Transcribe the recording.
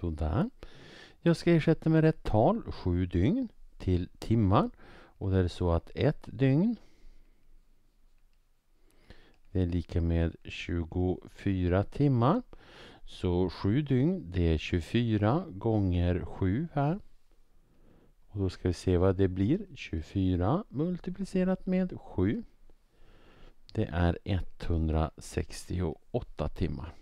Sådär. Jag ska ersätta med rätt tal, sju dygn till timmar. Och det är så att ett dygn det är lika med 24 timmar. Så sju dygn, det är 24 gånger 7 här. Och då ska vi se vad det blir. 24 multiplicerat med 7. Det är 168 timmar.